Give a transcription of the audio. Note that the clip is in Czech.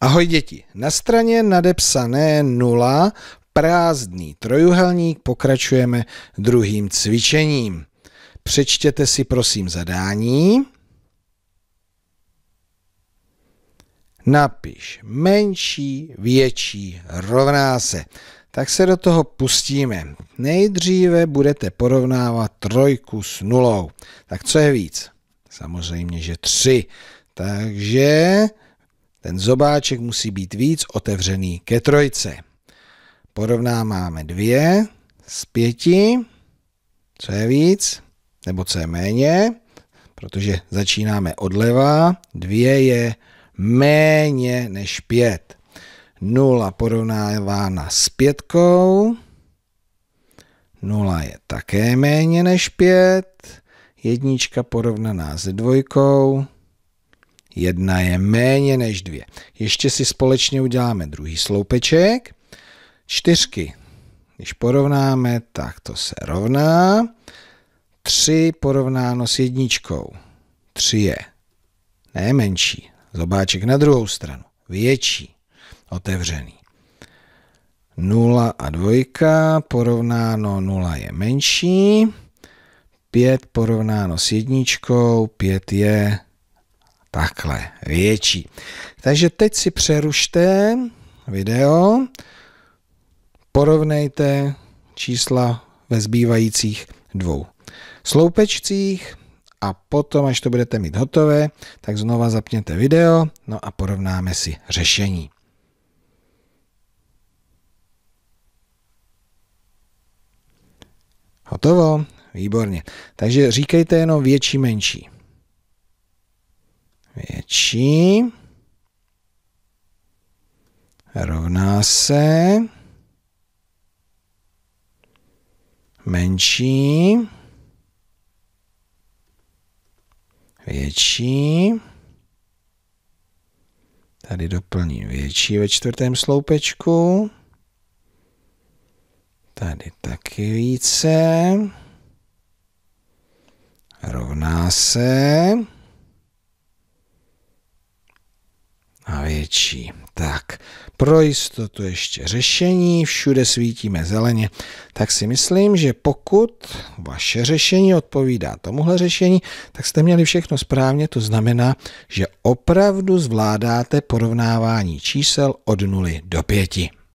Ahoj děti, na straně nadepsané 0 prázdný trojuhelník pokračujeme druhým cvičením. Přečtěte si prosím zadání. Napiš menší, větší, rovná se. Tak se do toho pustíme. Nejdříve budete porovnávat trojku s nulou. Tak co je víc? Samozřejmě, že tři. Takže ten zobáček musí být víc otevřený ke trojce. Porovnáváme dvě z pěti, co je víc, nebo co je méně, protože začínáme odleva, dvě je méně než pět. Nula porovnávána s pětkou, nula je také méně než pět, jednička porovnaná s dvojkou, Jedna je méně než dvě. Ještě si společně uděláme druhý sloupeček. Čtyřky, když porovnáme, tak to se rovná. tři porovnáno s jedničkou. tři je nejmenší. Zobáček na druhou stranu. Větší. Otevřený. 0 a 2 porovnáno 0 je menší. 5 porovnáno s jedničkou. 5 je takhle větší. Takže teď si přerušte video, porovnejte čísla ve zbývajících dvou sloupečcích a potom, až to budete mít hotové, tak znova zapněte video, no a porovnáme si řešení. Hotovo, výborně. Takže říkejte jenom větší, menší větší rovná se menší větší tady doplním větší ve čtvrtém sloupečku tady taky více rovná se větší. Tak, pro jistotu ještě řešení, všude svítíme zeleně, tak si myslím, že pokud vaše řešení odpovídá tomuhle řešení, tak jste měli všechno správně, to znamená, že opravdu zvládáte porovnávání čísel od 0 do 5.